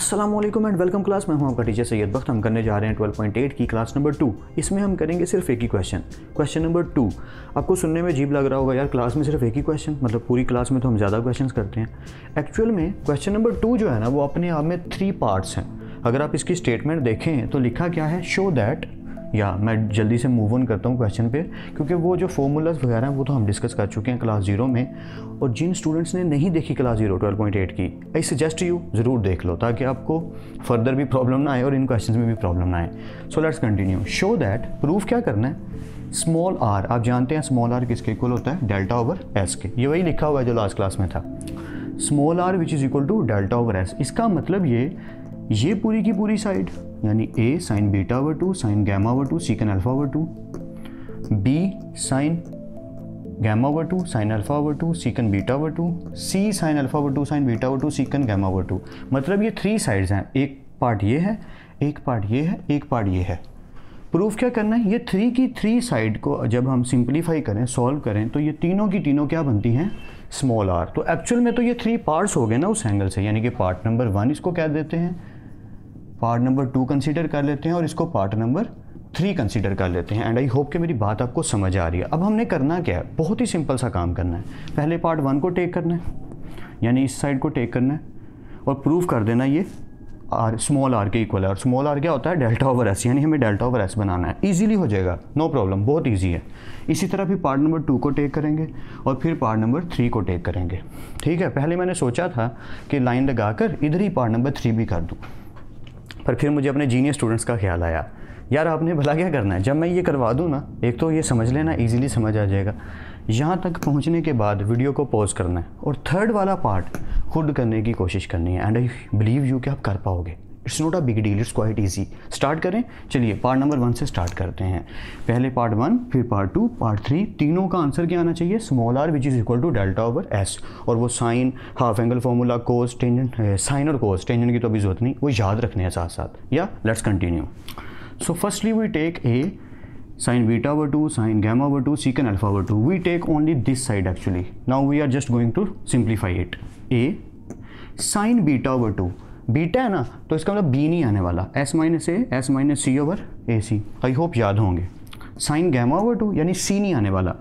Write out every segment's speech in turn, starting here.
Aslam and welcome class मैं हूं आपका टीचर सैयद बख्त हम करने जा रहे हैं 12.8 की क्लास नंबर टू इसमें हम करेंगे सिर्फ एक ही क्वेश्चन क्वेश्चन नंबर टू आपको सुनने में अजीब लग रहा होगा यार क्लास में सिर्फ एक ही क्वेश्चन मतलब पूरी क्लास में तो हम ज़्यादा क्वेश्चन करते हैं एक्चुअल में क्वेश्चन नंबर टू जो है ना वो अपने आप में थ्री पार्ट्स हैं अगर आप इसकी स्टेटमेंट देखें तो लिखा क्या है शो दैट या मैं जल्दी से मूव ऑन करता हूँ क्वेश्चन पे क्योंकि वो जो फॉर्मूलाज वगैरह हैं वो तो हम डिस्कस कर चुके हैं क्लास जीरो में और जिन स्टूडेंट्स ने नहीं देखी class zero twelve point eight की आई सजेस्ट यू ज़रूर देख लो ताकि आपको फर्दर भी प्रॉब्लम ना आए और इन क्वेश्चन में भी प्रॉब्लम ना आए so let's continue show that proof क्या करना है स्मॉल आर आप जानते हैं स्मॉल आर किसके इक्वल होता है डेल्टा ओवर एस के ये वही लिखा हुआ है जो लास्ट क्लास में था small R which is equal to delta over S इसका मतलब ये ये पूरी की पूरी साइड यानी A sine beta over two sine gamma over two sec alpha over two B sine gamma over two sine alpha over two sec beta over two C sine alpha over two sine beta over two sec gamma over two मतलब ये three sides हैं एक part ये है एक part ये है एक पार्ट ये है प्रूफ क्या करना है ये थ्री की थ्री साइड को जब हम सिंप्लीफाई करें सॉल्व करें तो ये तीनों की तीनों क्या बनती हैं स्मॉल आर तो एक्चुअल में तो ये थ्री पार्ट्स हो गए ना उस एंगल से यानी कि पार्ट नंबर वन इसको कह देते हैं पार्ट नंबर टू कंसीडर कर लेते हैं और इसको पार्ट नंबर थ्री कंसीडर कर लेते हैं एंड आई होप कि मेरी बात आपको समझ आ रही है अब हमने करना क्या है बहुत ही सिंपल सा काम करना है पहले पार्ट वन को टेक करना है यानी इस साइड को टेक करना है और प्रूफ कर देना ये आर स्मॉल आर के इक्वल है और स्मॉल आर क्या होता है डेल्टा ओवर एस यानी हमें डेल्टा ओवर एस बनाना है ईजिली हो जाएगा नो प्रॉब्लम बहुत ईजी है इसी तरह फिर पार्ट नंबर टू को टेक करेंगे और फिर पार्ट नंबर थ्री को टेक करेंगे ठीक है पहले मैंने सोचा था कि लाइन लगाकर इधर ही पार्ट नंबर थ्री भी कर दूँ पर फिर मुझे अपने जीनियर स्टूडेंट्स का ख्याल आया यार आपने भला क्या करना है जब मैं ये करवा दूँ ना एक तो ये समझ लेना ईजिली समझ आ जाएगा यहाँ तक पहुँचने के बाद वीडियो को पॉज करना है और थर्ड वाला पार्ट खुद करने की कोशिश करनी है एंड आई बिलीव यू कि आप कर पाओगे it's not a big deal it's quite easy start करें चलिए पार्ट नंबर वन से स्टार्ट करते हैं पहले पार्ट वन फिर पार्ट टू पार्ट थ्री तीनों का आंसर क्या आना चाहिए small R which is equal to delta over S और वो sine half angle formula cos tangent sine और कोस टेंजन की तो अभी जरूरत नहीं वो याद रखने हैं साथ साथ या let's continue so firstly we take a sine beta over two sine gamma over two sec alpha over two we take only this side actually now we are just going to simplify it a sine beta over two beta है ना तो इसका मतलब b नहीं आने वाला s minus a s minus c over a c I hope याद होंगे साइन गैमा ओवर टू यानी सी नहीं आने वाला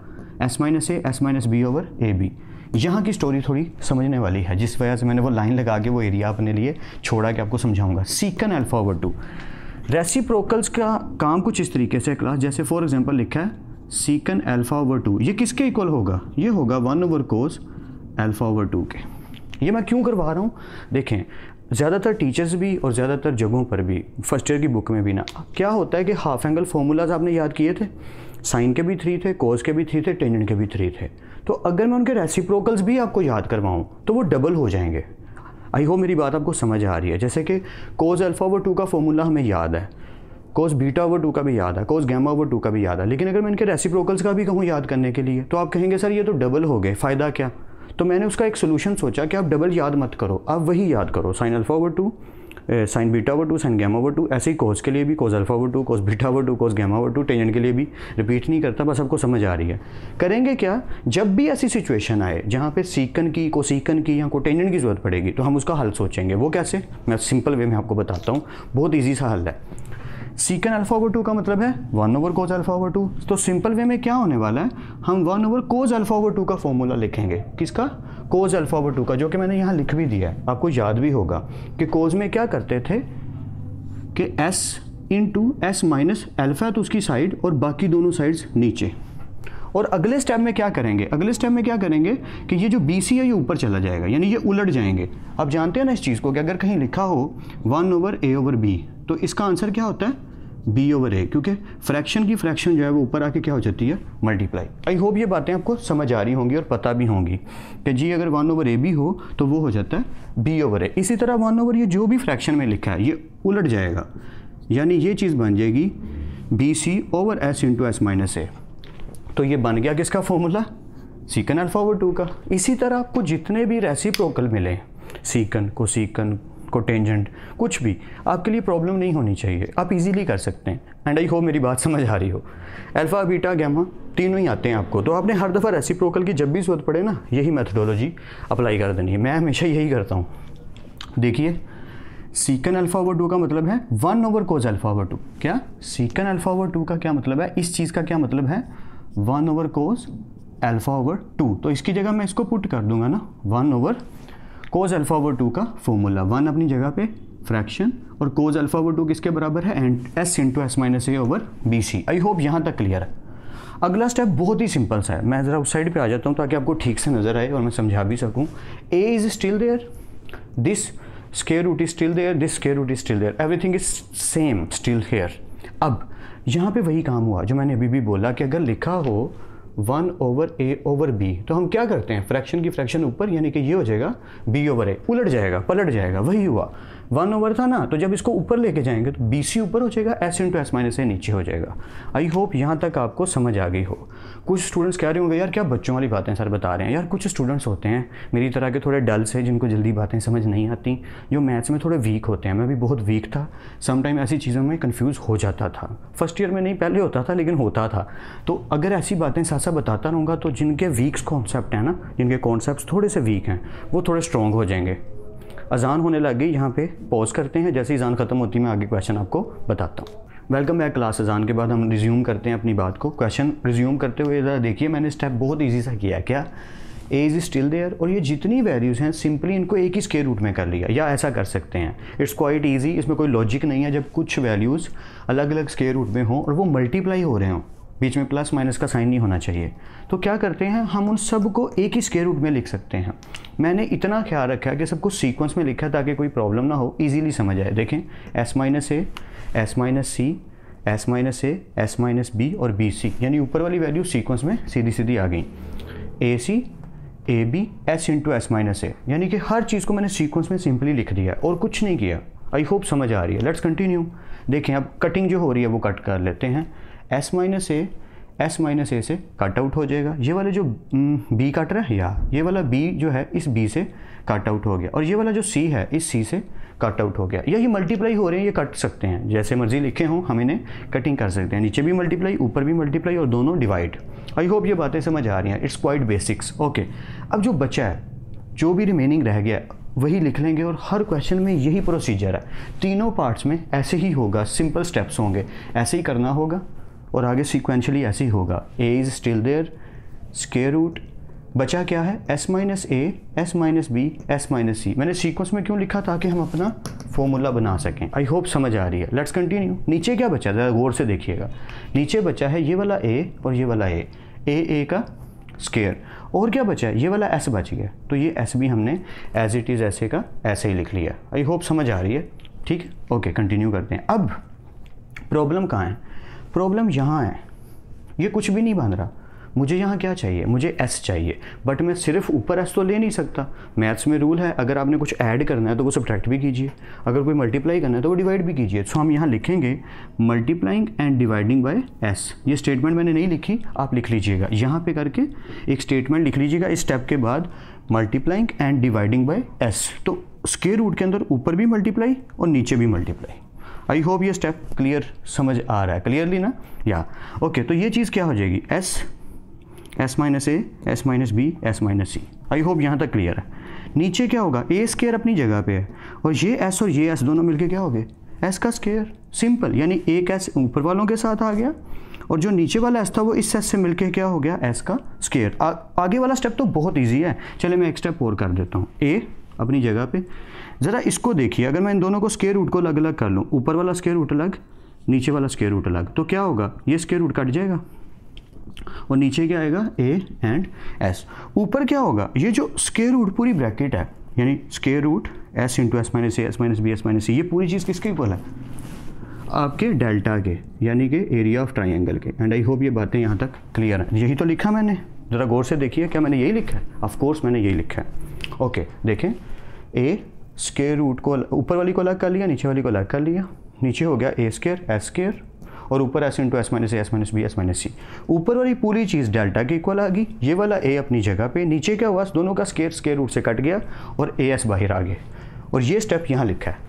s minus a s minus b over a b यहाँ की स्टोरी थोड़ी समझने वाली है जिस वजह से मैंने वो लाइन लगा के वो एरिया अपने लिए छोड़ा के आपको समझाऊंगा sec alpha over two reciprocals का काम कुछ इस तरीके से क्लास जैसे फॉर एग्जांपल लिखा है सीकन अल्फा ओवर टू ये किसके इक्वल होगा ये होगा one over cos alpha over two के ये मैं क्यों करवा रहा हूँ देखें ज़्यादातर टीचर्स भी और ज़्यादातर जगहों पर भी फर्स्ट ईयर की बुक में भी ना क्या होता है कि हाफ एंगल फॉर्मूलाज आपने याद किए थे साइन के भी थ्री थे कोज के भी थ्री थे टेंजेंट के भी थ्री थे तो अगर मैं उनके रेसिप्रोकल्स भी आपको याद करवाऊँ तो वो डबल हो जाएंगे आई हो मेरी बात आपको समझ आ रही है जैसे कि कोज अल्फ़ा ओवर टू का फॉर्मूला हमें याद है कोस बीटा ओवर टू का भी याद है कोस गैमा ओवर टू का भी याद है लेकिन अगर मैं इनके रेसिप्रोकल्स का भी कहूँ याद करने के लिए तो आप कहेंगे सर ये तो डबल हो गए फ़ायदा क्या तो मैंने उसका एक सोल्यूशन सोचा कि आप डबल याद मत करो आप वही याद करो sine alpha over two sine beta over two sine gamma over two ऐसे ही कोस के लिए भी cos alpha over two cos beta over two cos gamma over two tangent के लिए भी रिपीट नहीं करता बस आपको समझ आ रही है करेंगे क्या जब भी ऐसी सिचुएशन आए जहाँ पे सीकन की को सीकन की या को टेंजेंट की ज़रूरत पड़ेगी तो हम उसका हल सोचेंगे वो कैसे मैं सिंपल वे में आपको बताता हूँ बहुत ईजी सा हल है सीकन अल्फा ओवर टू का मतलब है one over cos alpha over two तो सिंपल वे में क्या होने वाला है हम one over cos alpha over two का फॉर्मूला लिखेंगे किसका कोज अल्फा ओवर टू का जो कि मैंने यहाँ लिख भी दिया है आपको याद भी होगा कि कोज में क्या करते थे कि s into s minus alpha तो उसकी साइड और बाकी दोनों साइड्स नीचे और अगले स्टेप में क्या करेंगे अगले स्टेप में क्या करेंगे कि ये जो बी सी है ये ऊपर चला जाएगा यानी ये उलट जाएंगे आप जानते हैं ना इस चीज़ को कि अगर कहीं लिखा हो one over a over b तो इसका आंसर क्या होता है बी ओवर ए क्योंकि फ्रैक्शन की फ्रैक्शन जो है वो ऊपर आके क्या हो जाती है मल्टीप्लाई आई होप ये बातें आपको समझ आ रही होंगी और पता भी होंगी कि जी अगर वन ओवर ए भी हो तो वो हो जाता है बी ओवर ए इसी तरह वन ओवर ये जो भी फ्रैक्शन में लिखा है ये उलट जाएगा यानी ये चीज़ बन जाएगी b c over s into s minus a तो ये बन गया किसका formula sec alpha over two का इसी तरह आपको जितने भी रेसिप्रोकल मिले सीकन को सीकन कोटेंजेंट कुछ भी आपके लिए प्रॉब्लम नहीं होनी चाहिए आप इजीली कर सकते हैं एंड आई होप मेरी बात समझ आ रही हो अल्फ़ा बीटा गैमा तीनों ही आते हैं आपको तो आपने हर दफ़ा रेसिप्रोकल की जब भी ज़रूरत पड़े ना यही मेथडोलॉजी अप्लाई कर देनी है मैं हमेशा यही करता हूँ देखिए सीकन अल्फ़ा ओवर टू का मतलब है one over cos alpha over two क्या सीकन अल्फ़ा ओवर टू का क्या मतलब है इस चीज़ का क्या मतलब है one over cos alpha over two तो इसकी जगह मैं इसको पुट कर दूंगा ना one over cos alpha over two का फॉर्मूला वन अपनी जगह पे फ्रैक्शन और कोज अल्फ़ा ओवर टू किसके बराबर है and s into s minus a over b c I hope यहाँ तक क्लियर है अगला स्टेप बहुत ही सिंपल सा है मैं ज़रा उस साइड पे आ जाता हूँ ताकि आपको ठीक से नज़र आए और मैं समझा भी सकूँ a is still there this square root is still there this square root is still there everything is same still here अब यहाँ पे वही काम हुआ जो मैंने अभी भी बोला कि अगर लिखा हो one over a over b तो हम क्या करते हैं फ्रैक्शन की फ्रैक्शन ऊपर यानी कि ये हो जाएगा बी ओवर ए उलट जाएगा पलट जाएगा वही हुआ वन ओवर था ना तो जब इसको ऊपर लेके जाएंगे तो बी सी ऊपर हो जाएगा s into s minus a नीचे हो जाएगा आई होप यहाँ तक आपको समझ आ गई हो कुछ स्टूडेंट्स कह रहे होंगे यार क्या बच्चों वाली बातें सर बता रहे हैं यार कुछ स्टूडेंट्स होते हैं मेरी तरह के थोड़े डल्स हैं जिनको जल्दी बातें समझ नहीं आती जो मैथ्स में थोड़े वीक होते हैं मैं भी बहुत वीक था समटाइम ऐसी चीज़ों में कन्फ्यूज़ हो जाता था फर्स्ट ईयर में नहीं पहले होता था लेकिन होता था तो अगर ऐसी बातें साथ साथ बताता रहूँगा तो जिनके वीक्स कॉन्सेप्ट हैं ना जिनके कॉन्सेप्ट थोड़े से वीक हैं वो थोड़े स्ट्रॉन्ग हो जाएंगे अजान होने लग गई यहाँ पे पॉज करते हैं जैसे ही अजान ख़त्म होती है मैं आगे क्वेश्चन आपको बताता हूँ वेलकम बैक क्लास अजान के बाद हम रिज्यूम करते हैं अपनी बात को क्वेश्चन रिज्यूम करते हुए ज़रा देखिए मैंने स्टेप बहुत ईजी सा किया क्या ए इज़ स्टिल देयर और ये जितनी वैल्यूज़ हैं सिंपली इनको एक ही स्केयर रूट में कर लिया या ऐसा कर सकते हैं इट्स क्वाइट ईजी इसमें कोई लॉजिक नहीं है जब कुछ वैल्यूज़ अलग अलग स्केयर रूट में हों और वो मल्टीप्लाई हो रहे हों बीच में प्लस माइनस का साइन नहीं होना चाहिए तो क्या करते हैं हम उन सब को एक ही स्केयर रूट में लिख सकते हैं मैंने इतना ख्याल रखा कि सबको सीक्वेंस में लिखा ताकि कोई प्रॉब्लम ना हो इजीली समझ आए देखें s minus a s minus c s minus a s minus b और बी सी यानी ऊपर वाली वैल्यू सीक्वेंस में सीधी सीधी आ गई a c a b s into s minus a यानी कि हर चीज़ को मैंने सीक्वेंस में सिंपली लिख दिया और कुछ नहीं किया आई होप समझ आ रही है लेट्स कंटिन्यू देखें अब कटिंग जो हो रही है वो कट कर लेते हैं s minus a s minus a से कट आउट हो जाएगा ये वाला जो बी कट रहा है या ये वाला बी जो है इस बी से कट आउट हो गया और ये वाला जो सी है इस सी से कट आउट हो गया यही मल्टीप्लाई हो रहे हैं ये कट सकते हैं जैसे मर्जी लिखे हों हम इन्हें कटिंग कर सकते हैं नीचे भी मल्टीप्लाई ऊपर भी मल्टीप्लाई और दोनों डिवाइड आई होप ये बातें समझ आ रही हैं इट्स क्वाइट बेसिक्स ओके अब जो बचा है जो भी रिमेनिंग रह गया वही लिख लेंगे और हर क्वेश्चन में यही प्रोसीजर है तीनों पार्ट्स में ऐसे ही होगा सिंपल स्टेप्स होंगे ऐसे ही करना होगा और आगे सिक्वेंशली ऐसे ही होगा a is still there square root बचा क्या है s minus a s minus b s minus c मैंने सीक्वेंस में क्यों लिखा ताकि हम अपना फॉर्मूला बना सकें आई होप समझ आ रही है लेट्स कंटिन्यू नीचे क्या बचा ज़रा गौर से देखिएगा नीचे बचा है ये वाला ए और ये वाला ए ए ए का स्केयर और क्या बचा है ये वाला एस बच गया तो ये एस भी हमने एज इट इज़ ऐसे का ऐसे ही लिख लिया आई होप समझ आ रही है ठीक है ओके कंटिन्यू करते हैं अब प्रॉब्लम कहाँ है प्रॉब्लम यहाँ है ये कुछ भी नहीं बांध रहा मुझे यहाँ क्या चाहिए मुझे एस चाहिए बट मैं सिर्फ ऊपर एस तो ले नहीं सकता मैथ्स में रूल है अगर आपने कुछ ऐड तो करना है तो वो सब्ट्रैक्ट भी कीजिए अगर कोई मल्टीप्लाई करना है तो वो डिवाइड भी कीजिए सो हम यहाँ लिखेंगे multiplying and dividing by s ये स्टेटमेंट मैंने नहीं लिखी आप लिख लीजिएगा यहाँ पे करके एक स्टेटमेंट लिख लीजिएगा इस स्टेप के बाद multiplying and dividing by s तो स्के रूट के अंदर ऊपर भी मल्टीप्लाई और नीचे भी मल्टीप्लाई आई होप ये स्टेप क्लियर समझ आ रहा है क्लियरली ना या ओके okay, तो ये चीज़ क्या हो जाएगी s s minus a s minus b s minus c I hope यहाँ तक क्लियर है नीचे क्या होगा ए स्केयर अपनी जगह पे है और ये एस और ये एस दोनों मिलके क्या हो गए एस का स्केयर सिंपल यानी एक एस ऊपर वालों के साथ आ गया और जो नीचे वाला एस था वो इस एस से मिलके क्या हो गया एस का स्केयर आगे वाला स्टेप तो बहुत ईजी है चले मैं एक स्टेप और कर देता हूँ ए अपनी जगह पे ज़रा इसको देखिए अगर मैं इन दोनों को स्केयर रूट को अलग अलग कर लूँ ऊपर वाला स्केयर रूट अलग नीचे वाला स्केयर रूट अलग तो क्या होगा ये स्केयर रूट कट जाएगा और नीचे क्या आएगा ए एंड एस ऊपर क्या होगा ये जो स्केयर रूट पूरी ब्रैकेट है यानी square root s into s minus a s minus b s minus c ये पूरी चीज़ किसके ऊपर है आपके डेल्टा के यानी कि एरिया ऑफ ट्राइंगल के एंड आई होप ये बातें यहाँ तक क्लियर हैं यही तो लिखा मैंने ज़रा गौर से देखिए क्या मैंने यही लिखा है ऑफकोर्स मैंने यही लिखा है ओके okay, देखें ए स्केयर रूट को ऊपर वाली को अलग कर लिया नीचे वाली को अलग कर लिया नीचे हो गया ए स्केयर एस स्केयर और ऊपर s into s minus s minus b s minus c ऊपर वाली पूरी चीज़ डेल्टा के इक्वल आ गई ये वाला ए अपनी जगह पे नीचे क्या हुआ दोनों का स्केयर स्केयर रूट से कट गया और ए एस बाहर आ गए और ये स्टेप यहाँ लिखा है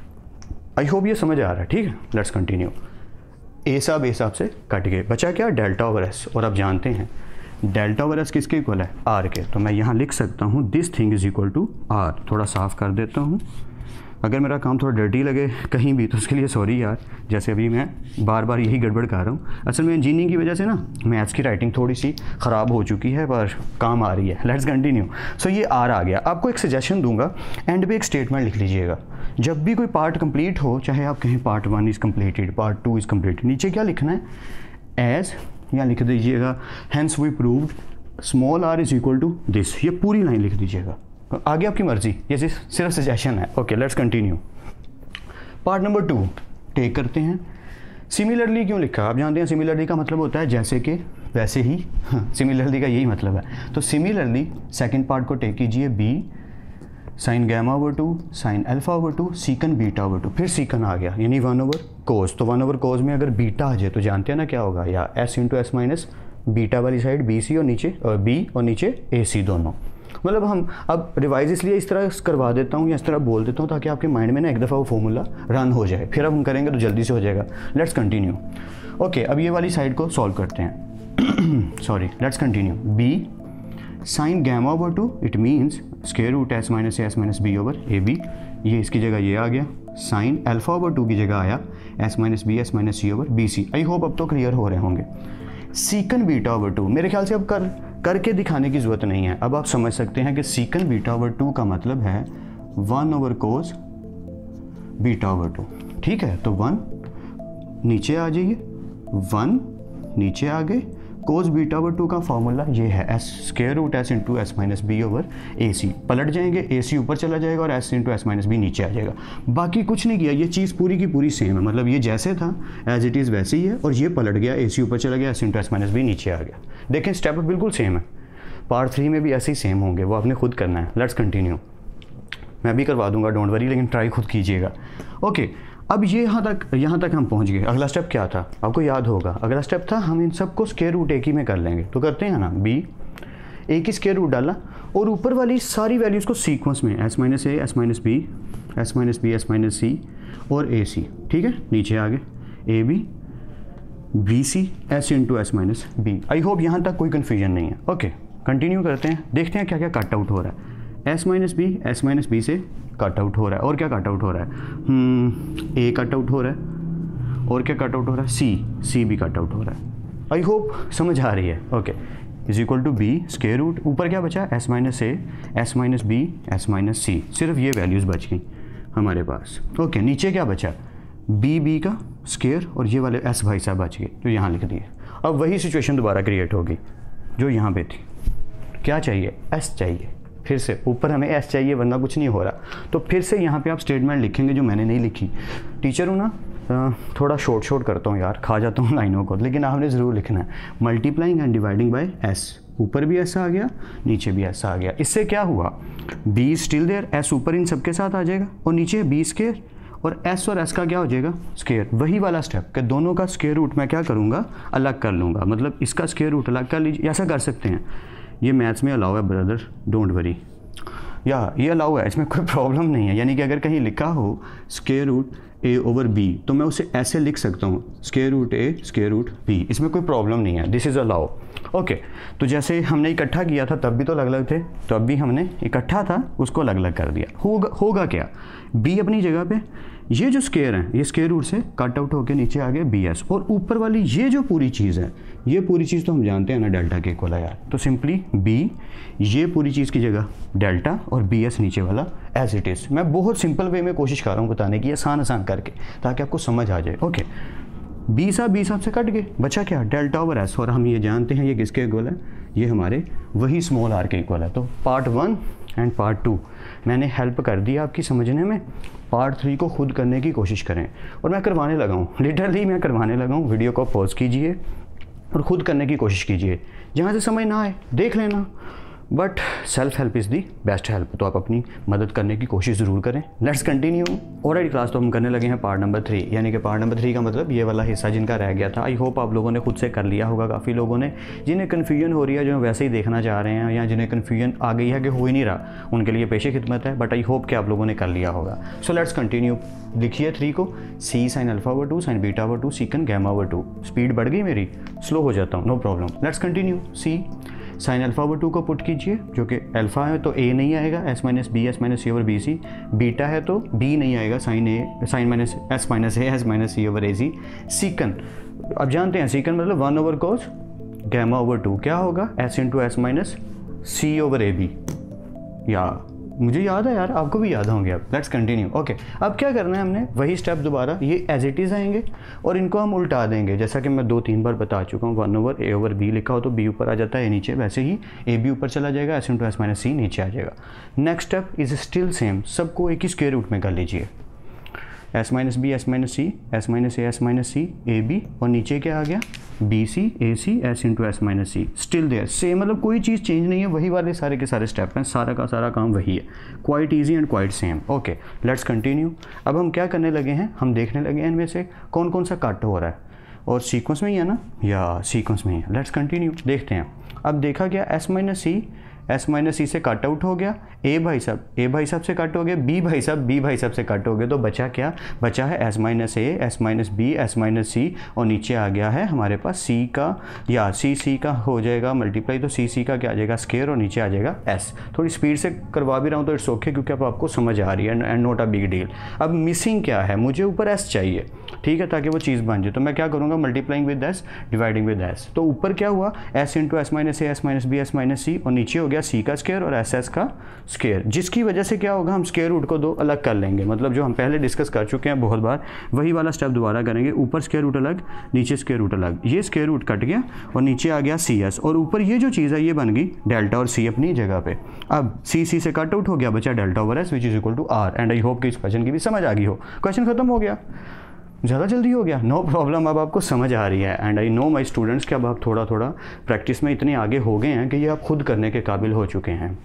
आई होप ये समझ आ रहा है ठीक है लेट्स कंटिन्यू ए साहब ए साहब से कट गए बचा क्या डेल्टा ओवर एस और आप जानते हैं डेल्टा ओवर एस किसके इक्वल है आर के तो मैं यहाँ लिख सकता हूँ this thing is equal to r थोड़ा साफ कर देता हूँ अगर मेरा काम थोड़ा डर्टी लगे कहीं भी तो उसके लिए सॉरी यार जैसे अभी मैं बार बार यही गड़बड़ कर रहा हूँ असल में इंजीनियरिंग की वजह से ना मैथ्स की राइटिंग थोड़ी सी ख़राब हो चुकी है पर काम आ रही है लेट्स कंटिन्यू सो ये आर आ गया आपको एक सजेशन दूंगा एंड पे एक स्टेटमेंट लिख लीजिएगा जब भी कोई पार्ट कम्प्लीट हो चाहे आप कहें part one is completed part two is completed नीचे क्या लिखना है एज़ या लिख दीजिएगा hence we proved small r is equal to this ये पूरी लाइन लिख दीजिएगा आगे आपकी मर्जी ये सिर्फ सजेशन है okay let's continue part number two take करते हैं सिमिलरली क्यों लिखा आप जानते हैं सिमिलरली का मतलब होता है जैसे कि वैसे ही सिमिलरली का यही मतलब है तो सिमिलरली सेकेंड पार्ट को टेक कीजिए b sine gamma over two sine alpha over two sec beta over two फिर सीकन आ गया यानी वन ओवर कोज तो वन ओवर कोज में अगर बीटा आ जाए तो जानते हैं ना क्या होगा या s into s minus beta वाली साइड बी सी और नीचे बी और नीचे ए सी दोनों मतलब हम अब रिवाइज इसलिए इस तरह करवा देता हूँ या इस तरह बोल देता हूँ ताकि आपके माइंड में ना एक दफ़ा वो फॉर्मूला रन हो जाए फिर अब हम करेंगे तो जल्दी से हो जाएगा लेट्स कंटिन्यू ओके अब ये वाली साइड को सॉल्व करते हैं sorry let's continue b sine gamma over two it means square root s minus s minus b over a b ये इसकी जगह ये आ गया साइन अल्फा ओवर टू की जगह आया s minus b s minus c over b c I hope अब तो क्लियर हो रहे होंगे सीकन बीटा ओवर टू मेरे ख्याल से अब कर करके दिखाने की ज़रूरत नहीं है अब आप समझ सकते हैं कि सीकन बीटा ओवर टू का मतलब है one over cos beta over two ठीक है तो वन नीचे आ जाइए वन नीचे आ गए कोज बीटा ओवर टू का फार्मूला ये है s square root s into s minus b over a c पलट जाएंगे ए सी ऊपर चला जाएगा और s into s minus b नीचे आ जाएगा बाकी कुछ नहीं किया ये चीज़ पूरी की पूरी सेम है मतलब ये जैसे था एज इट इज़ वैसे ही है और ये पलट गया ए सी ऊपर चला गया s into s minus b नीचे आ गया देखें स्टेप बिल्कुल सेम है पार्ट थ्री में भी ऐसे ही सेम होंगे वो आपने खुद करना है लेट्स कंटिन्यू मैं भी करवा दूंगा डोंट वरी लेकिन ट्राई खुद कीजिएगा ओके okay. अब ये यहाँ तक यहाँ तक हम पहुँच गए अगला स्टेप क्या था आपको याद होगा अगला स्टेप था हम इन सबको स्केयर रूट एक ही में कर लेंगे तो करते हैं ना बी एक ही स्केयर रूट डाला और ऊपर वाली सारी वैल्यूज़ को सीक्वेंस में s minus a s minus b s minus b s minus c और ए सी ठीक है नीचे आगे a b b c s into s minus b I hope यहाँ तक कोई कन्फ्यूजन नहीं है ओके कंटिन्यू करते हैं देखते हैं क्या क्या कट आउट हो रहा है s minus b s minus b से कट आउट हो रहा है और क्या कट आउट हो रहा है ए हम्म, कट आउट हो रहा है और क्या कट आउट हो रहा है सी सी भी कट आउट हो रहा है आई होप समझ आ रही है okay is equal to b square root ऊपर क्या बचा s minus a s minus b s minus c सिर्फ ये वैल्यूज़ बच गई हमारे पास ओके okay, नीचे क्या बचा बी बी का स्केयर और ये वाले एस भाई साहब बच गए जो तो यहाँ लिख दिए अब वही सिचुएशन दोबारा क्रिएट होगी जो यहाँ पे थी क्या चाहिए एस चाहिए फिर से ऊपर हमें एस चाहिए वरना कुछ नहीं हो रहा तो फिर से यहाँ पे आप स्टेटमेंट लिखेंगे जो मैंने नहीं लिखी टीचर हूँ ना थोड़ा शॉर्ट शॉर्ट करता हूँ यार खा जाता हूँ लाइनों को लेकिन आपने ज़रूर लिखना है multiplying and dividing by s ऊपर भी ऐसा आ गया नीचे भी ऐसा आ गया इससे क्या हुआ बी स्टिल देयर एस ऊपर इन सबके साथ आ जाएगा और नीचे बी स्केयर और एस और एस का क्या हो जाएगा स्केयर वही वाला स्टेप कि दोनों का स्केयर रूट मैं क्या करूँगा अलग कर लूँगा मतलब इसका स्केयर रूट अलग कर लीजिए ऐसा कर सकते हैं ये मैथ्स में अलाउ है ब्रदर डोंट वरी या ये अलाउ है इसमें कोई प्रॉब्लम नहीं है यानी कि अगर कहीं लिखा हो square root a over b तो मैं उसे ऐसे लिख सकता हूँ square root a square root b इसमें कोई प्रॉब्लम नहीं है दिस इज़ अलाउ ओके तो जैसे हमने इकट्ठा किया था तब भी तो अलग अलग थे तो अब भी हमने इकट्ठा था उसको अलग अलग कर दिया होगा होगा क्या बी अपनी जगह पे ये जो स्केयर है ये स्केयर रूट से कट आउट होकर नीचे आ गए बी एस और ऊपर वाली ये जो पूरी चीज़ है ये पूरी चीज़ तो हम जानते हैं ना डेल्टा के कोला यार तो सिंपली बी ये पूरी चीज़ की जगह डेल्टा और बी एस नीचे वाला एज इट इज़ मैं बहुत सिंपल वे में कोशिश कर रहा हूँ बताने की आसान आसान करके ताकि आपको समझ आ जाए ओके बीस आप बीस आपसे कट गए बचा क्या डेल्टा ओवर एस और हम ये जानते हैं ये किसके इक्वल है ये हमारे वही स्मॉल आर के इक्वल है तो part one and part two मैंने हेल्प कर दी आपकी समझने में पार्ट थ्री को खुद करने की कोशिश करें और मैं करवाने लगा हूँ लिटरली मैं करवाने लगा हूँ वीडियो को पॉज कीजिए और ख़ुद करने की कोशिश कीजिए जहाँ से समझ ना आए देख लेना but self help is the best help तो आप अपनी मदद करने की कोशिश ज़रूर करें लेट्स कंटिन्यू और क्लास तो हम करने लगे हैं पार्ट नंबर थ्री यानी कि पार्ट नंबर थ्री का मतलब ये वाला हिस्सा जिनका रह गया था आई होप आप लोगों ने खुद से कर लिया होगा काफ़ी लोगों ने जिन्हें कन्फ्यूजन हो रही है जो वैसे ही देखना चाह रहे हैं या जिन्हें कन्फ्यूजन आ गई है कि हो ही नहीं रहा उनके लिए पेशे खिदमत है बट आई होप कि आप लोगों ने कर लिया होगा सो लेट्स कंटिन्यू लिखिए थ्री को c sine alpha over two sine beta over two sec gamma over two speed बढ़ गई मेरी स्लो हो जाता हूँ no problem let's continue c sine alpha over two को पुट कीजिए जो कि अल्फा है तो ए नहीं आएगा s minus b s minus c over b c beta है तो बी नहीं आएगा sine a sine minus s minus a s minus c over a c sec अब जानते हैं सीकन मतलब one over cos gamma over two क्या होगा s into s minus c over a b या मुझे याद है यार आपको भी याद होंगे अब लेट्स कंटिन्यू ओके अब क्या करना है हमने वही स्टेप दोबारा ये एज इट इज़ आएंगे और इनको हम उल्टा देंगे जैसा कि मैं दो तीन बार बता चुका हूँ one over a over b लिखा हो तो बी ऊपर आ जाता है नीचे वैसे ही ए बी ऊपर चला जाएगा s to s minus c नीचे आ जाएगा next step is still same सबको एक ही स्केयर रूट में कर लीजिए s minus b s minus c s minus a s minus c a b और नीचे क्या आ गया b c a c s into s minus c still there same मतलब कोई चीज़ चेंज नहीं है वही वाले सारे के सारे स्टेप हैं सारा का सारा काम वही है quite easy and quite same okay let's continue अब हम क्या करने लगे हैं हम देखने लगे हैं इनमें से कौन कौन सा कट हो रहा है और सीक्वेंस में ही है ना या सीक्वेंस में ही है लेट्स कंटिन्यू देखते हैं अब देखा गया s minus c s minus c से कट आउट हो गया ए भाई साहब ए भाई साहब से कट हो गया बी भाई साहब बी भाई साहब से कट हो गया तो बचा क्या बचा है s minus a s minus b s minus c और नीचे आ गया है हमारे पास सी का या सी सी का हो जाएगा मल्टीप्लाई तो सी सी का क्या आ जाएगा स्केयर और नीचे आ जाएगा एस थोड़ी स्पीड से करवा भी रहा हूँ तो इट्स ओके क्योंकि अब आपको समझ आ रही है and not a big deal अब मिसिंग क्या है मुझे ऊपर एस चाहिए ठीक है ताकि वो चीज़ बन जाए तो मैं क्या करूँगा multiplying with s dividing with s तो ऊपर क्या हुआ s into s minus a s minus b s minus c और नीचे हो गया गया सी का स्केयर और एस एस का स्केयर जिसकी वजह से क्या होगा हम स्केयर रूट को दो अलग कर लेंगे मतलब जो हम पहले डिस्कस कर चुके हैं बहुत बार वही वाला स्टेप दोबारा करेंगे ऊपर स्केयर रूट अलग नीचे स्केयर रूट अलग ये स्केयर रूट कट गया और नीचे आ गया सी एस और ऊपर ये जो चीज़ है ये बन गई डेल्टा और सी अपनी जगह पर अब सी सी से कट आउट हो गया बचा delta over s which is equal to r and I hope कि इस क्वेश्चन की भी समझ आ गई हो क्वेश्चन खत्म हो गया ज़्यादा जल्दी हो गया नो no प्रॉब्लम अब आपको समझ आ रही है and I know my students कि अब आप थोड़ा थोड़ा प्रैक्टिस में इतने आगे हो गए हैं कि ये आप खुद करने के काबिल हो चुके हैं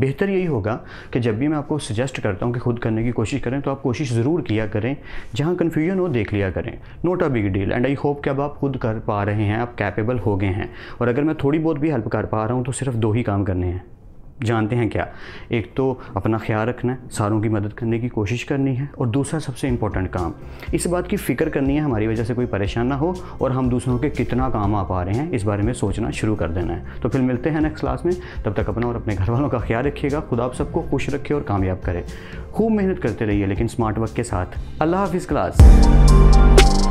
बेहतर यही होगा कि जब भी मैं आपको सजेस्ट करता हूँ कि खुद करने की कोशिश करें तो आप कोशिश ज़रूर किया करें जहाँ कन्फ्यूजन हो देख लिया करें note a big deal and I hope कि अब आप खुद कर पा रहे हैं आप कैपेबल हो गए हैं और अगर मैं थोड़ी बहुत भी हेल्प कर पा रहा हूँ तो सिर्फ दो ही काम करने हैं जानते हैं क्या एक तो अपना ख्याल रखना है सारों की मदद करने की कोशिश करनी है और दूसरा सबसे इम्पोर्टेंट काम इस बात की फ़िक्र करनी है हमारी वजह से कोई परेशान ना हो और हम दूसरों के कितना काम आ पा रहे हैं इस बारे में सोचना शुरू कर देना है तो फिर मिलते हैं नेक्स्ट क्लास में तब तक अपना और अपने घर वालों का ख्याल रखिएगा खुद आप सबको खुश रखे और कामयाब करें खूब मेहनत करते रहिए लेकिन स्मार्ट वर्क के साथ अल्लाह हाफिज़ क्लास